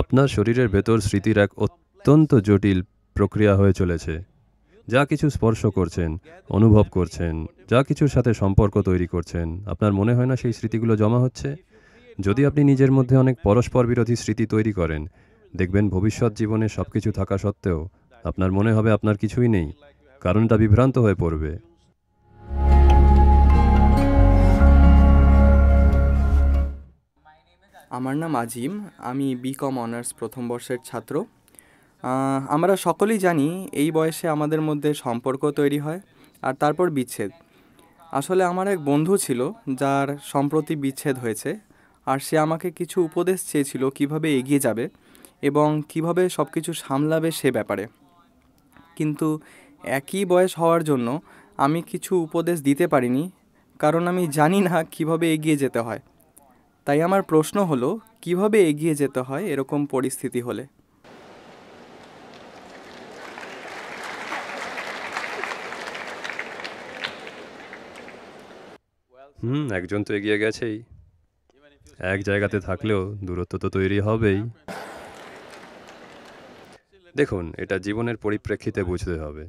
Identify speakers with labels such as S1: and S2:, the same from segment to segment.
S1: আপনার শরীরের ভেতর স্মৃতির এক অত্যন্ত জটিল প্রক্রিয়া হয়ে চলেছে যা কিছু স্পর্শ করছেন অনুভব করছেন যা কিছুর সাথে সম্পর্ক তৈরি করছেন আপনার মনে হয় না সেই স্মৃতিগুলো জমা হচ্ছে যদি আপনি নিজের মধ্যে অনেক পরস্পর বিরোধী স্মৃতি তৈরি করেন দেখবেন ভবিষ্যৎ জীবনে সব কিছু থাকা সত্ত্বেও আপনার মনে হবে আপনার কিছুই নেই কারণ এটা বিভ্রান্ত হয়ে পড়বে আমার নাম আজিম আমি বিকম অনার্স প্রথম বর্ষের ছাত্র আমরা সকলেই জানি এই বয়সে আমাদের মধ্যে সম্পর্ক তৈরি হয় আর তারপর বিচ্ছেদ আসলে আমার এক বন্ধু ছিল যার সম্প্রতি বিচ্ছেদ হয়েছে আর সে আমাকে কিছু উপদেশ চেয়েছিল কিভাবে এগিয়ে যাবে এবং কিভাবে সব কিছু সামলাবে সে ব্যাপারে কিন্তু একই বয়স হওয়ার জন্য আমি কিছু উপদেশ দিতে পারিনি কারণ আমি জানি না কিভাবে এগিয়ে যেতে হয় তাই আমার প্রশ্ন হলো কিভাবে এগিয়ে যেতে হয় এরকম পরিস্থিতি হলে হুম একজন তো এগিয়ে গেছেই এক জায়গাতে থাকলেও দূরত্ব তো তৈরি হবেই দেখুন এটা জীবনের পরিপ্রেক্ষিতে বুঝতে হবে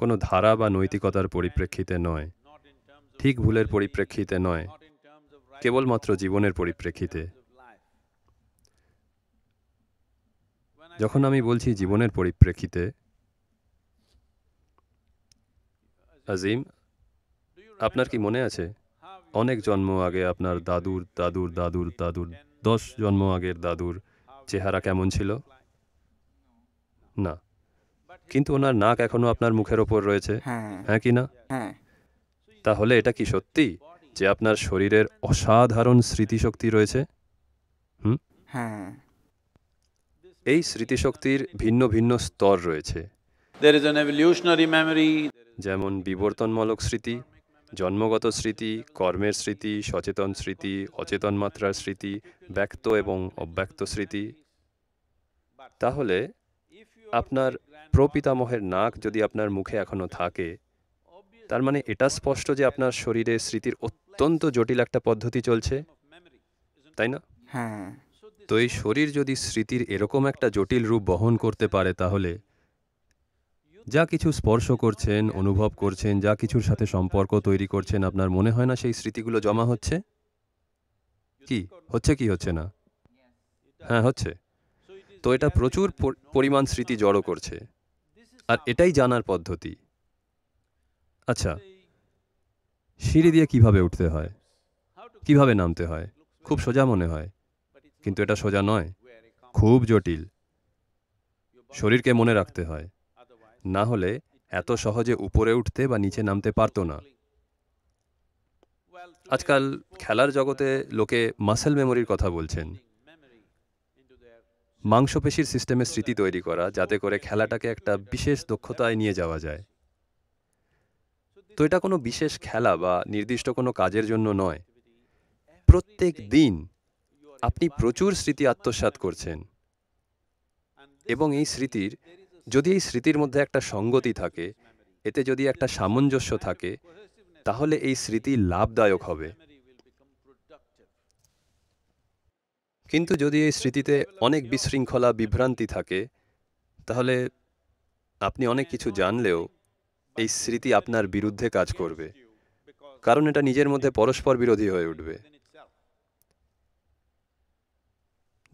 S1: কোনো ধারা বা নৈতিকতার পরিপ্রেক্ষিতে নয় ঠিক ভুলের পরিপ্রেক্ষিতে নয় কেবলমাত্র জীবনের পরিপ্রেক্ষিতে যখন আমি বলছি জীবনের পরিপ্রেক্ষিতে আজিম আপনার কি মনে আছে অনেক জন্ম আগে আপনার দাদুর দাদুর দাদুর দাদুর দশ জন্ম আগের দাদুর চেহারা কেমন ছিল না কিন্তু ওনার নাক এখনো আপনার মুখের ওপর রয়েছে হ্যাঁ, হ্যাঁ কি না হ্যাঁ। তাহলে এটা কি সত্যি যে আপনার শরীরের অসাধারণ স্মৃতিশক্তি রয়েছে হুম হ্যাঁ এই স্মৃতিশক্তির ভিন্ন ভিন্ন স্তর রয়েছে যেমন বিবর্তনমূলক স্মৃতি জন্মগত স্মৃতি কর্মের স্মৃতি সচেতন স্মৃতি অচেতন মাত্রার স্মৃতি ব্যক্ত এবং অব্যক্ত স্মৃতি তাহলে আপনার প্রপিতামহের নাক যদি আপনার মুখে এখনো থাকে তার মানে এটা স্পষ্ট যে আপনার শরীরে স্মৃতির অত্যন্ত জটিল একটা পদ্ধতি চলছে তাই না হ্যাঁ তো এই শরীর যদি স্মৃতির এরকম একটা জটিল রূপ বহন করতে পারে তাহলে যা কিছু স্পর্শ করছেন অনুভব করছেন যা কিছুর সাথে সম্পর্ক তৈরি করছেন আপনার মনে হয় না সেই স্মৃতিগুলো জমা হচ্ছে কি হচ্ছে কি হচ্ছে না হ্যাঁ হচ্ছে তো এটা প্রচুর পরিমাণ স্মৃতি জড়ো করছে আর এটাই জানার পদ্ধতি আচ্ছা সিঁড়ি দিয়ে কিভাবে উঠতে হয় কিভাবে নামতে হয় খুব সোজা মনে হয় কিন্তু এটা সোজা নয় খুব জটিল শরীরকে মনে রাখতে হয় না হলে এত সহজে উপরে উঠতে বা নিচে নামতে পারতো না আজকাল খেলার জগতে লোকে মাসেল মেমোরির কথা বলছেন মাংসপেশির সিস্টেমে স্মৃতি তৈরি করা যাতে করে খেলাটাকে একটা বিশেষ দক্ষতায় নিয়ে যাওয়া যায় তো এটা কোনো বিশেষ খেলা বা নির্দিষ্ট কোনো কাজের জন্য নয় প্রত্যেক দিন আপনি প্রচুর স্মৃতি আত্মসাত করছেন এবং এই স্মৃতির যদি এই স্মৃতির মধ্যে একটা সঙ্গতি থাকে এতে যদি একটা সামঞ্জস্য থাকে তাহলে এই স্মৃতি লাভদায়ক হবে কিন্তু যদি এই স্মৃতিতে অনেক বিশৃঙ্খলা বিভ্রান্তি থাকে তাহলে আপনি অনেক কিছু জানলেও এই স্মৃতি আপনার বিরুদ্ধে কাজ করবে কারণ এটা নিজের মধ্যে পরস্পর বিরোধী হয়ে উঠবে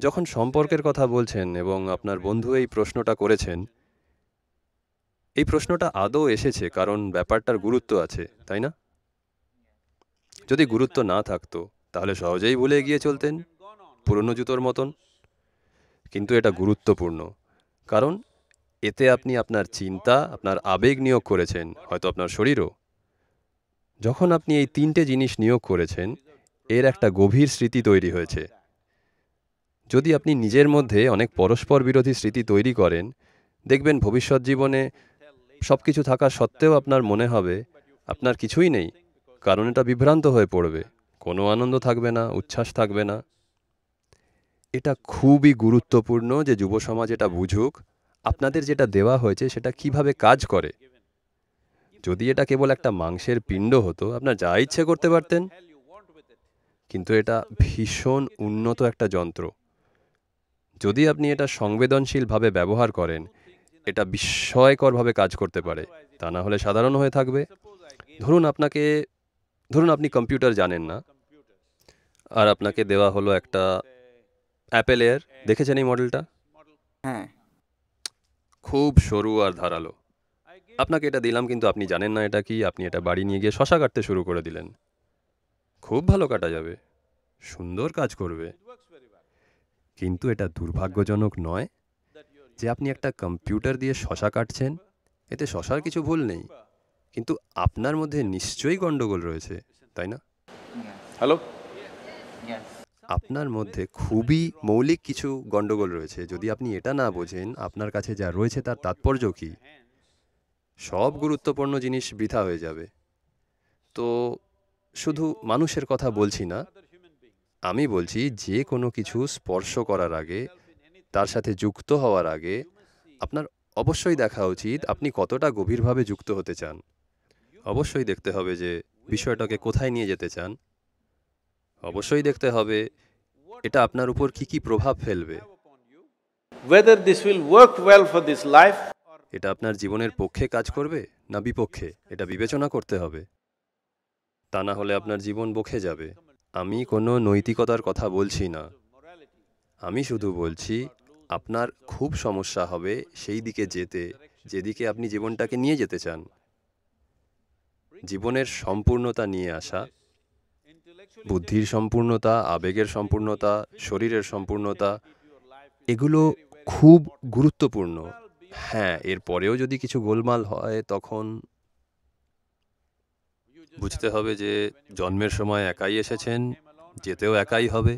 S1: যখন সম্পর্কের কথা বলছেন এবং আপনার বন্ধু এই প্রশ্নটা করেছেন এই প্রশ্নটা আদৌ এসেছে কারণ ব্যাপারটার গুরুত্ব আছে তাই না যদি গুরুত্ব না থাকতো তাহলে সহজেই ভুলে গিয়ে চলতেন পুরনো জুতোর মতন কিন্তু এটা গুরুত্বপূর্ণ কারণ এতে আপনি আপনার চিন্তা আপনার আবেগ নিয়োগ করেছেন হয়তো আপনার শরীরও যখন আপনি এই তিনটে জিনিস নিয়োগ করেছেন এর একটা গভীর স্মৃতি তৈরি হয়েছে যদি আপনি নিজের মধ্যে অনেক পরস্পর বিরোধী স্মৃতি তৈরি করেন দেখবেন ভবিষ্যৎ জীবনে সব কিছু থাকা সত্ত্বেও আপনার মনে হবে আপনার কিছুই নেই কারণ এটা বিভ্রান্ত হয়ে পড়বে কোনো আনন্দ থাকবে না উচ্ছ্বাস থাকবে না এটা খুবই গুরুত্বপূর্ণ যে যুব সমাজ এটা বুঝুক আপনাদের যেটা দেওয়া হয়েছে সেটা কিভাবে কাজ করে যদি এটা কেবল একটা মাংসের পিণ্ড হতো আপনার যা ইচ্ছে করতে পারতেন কিন্তু এটা ভীষণ উন্নত একটা যন্ত্র যদি আপনি এটা সংবেদনশীলভাবে ব্যবহার করেন এটা বিস্ময়করভাবে কাজ করতে পারে তা না হলে সাধারণ হয়ে থাকবে ধরুন আপনাকে ধরুন আপনি কম্পিউটার জানেন না আর আপনাকে দেওয়া হলো একটা অ্যাপেল এয়ার দেখেছেন এই মডেলটা হ্যাঁ খুব সরু আর ধারালো আপনাকে এটা দিলাম কিন্তু আপনি জানেন না এটা কি আপনি এটা বাড়ি নিয়ে গিয়ে শশা কাটতে শুরু করে দিলেন খুব ভালো কাটা যাবে সুন্দর কাজ করবে কিন্তু এটা দুর্ভাগ্যজনক নয় যে আপনি একটা কম্পিউটার দিয়ে শশা কাটছেন এতে শশার কিছু ভুল নেই কিন্তু আপনার মধ্যে নিশ্চয়ই গণ্ডগোল রয়েছে তাই না হ্যালো আপনার মধ্যে খুবই মৌলিক কিছু গণ্ডগোল রয়েছে যদি আপনি এটা না বোঝেন আপনার কাছে যা রয়েছে তার তাৎপর্য কী সব গুরুত্বপূর্ণ জিনিস বৃথা হয়ে যাবে তো শুধু মানুষের কথা বলছি না আমি বলছি যে কোনো কিছু স্পর্শ করার আগে তার সাথে যুক্ত হওয়ার আগে আপনার অবশ্যই দেখা উচিত আপনি কতটা গভীরভাবে যুক্ত হতে চান অবশ্যই দেখতে হবে যে বিষয়টাকে কোথায় নিয়ে যেতে চান অবশ্যই দেখতে হবে এটা আপনার উপর কি কি প্রভাব ফেলবে এটা আপনার জীবনের পক্ষে কাজ করবে না বিপক্ষে এটা বিবেচনা করতে হবে তা না হলে আপনার জীবন বকে যাবে আমি কোনো নৈতিকতার কথা বলছি না আমি শুধু বলছি আপনার খুব সমস্যা হবে সেই দিকে যেতে যেদিকে আপনি জীবনটাকে নিয়ে যেতে চান জীবনের সম্পূর্ণতা নিয়ে আসা বুদ্ধির সম্পূর্ণতা আবেগের সম্পূর্ণতা শরীরের সম্পূর্ণতা এগুলো খুব গুরুত্বপূর্ণ হ্যাঁ এরপরেও যদি কিছু গোলমাল হয় তখন বুঝতে হবে যে জন্মের সময় একাই এসেছেন যেতেও একাই হবে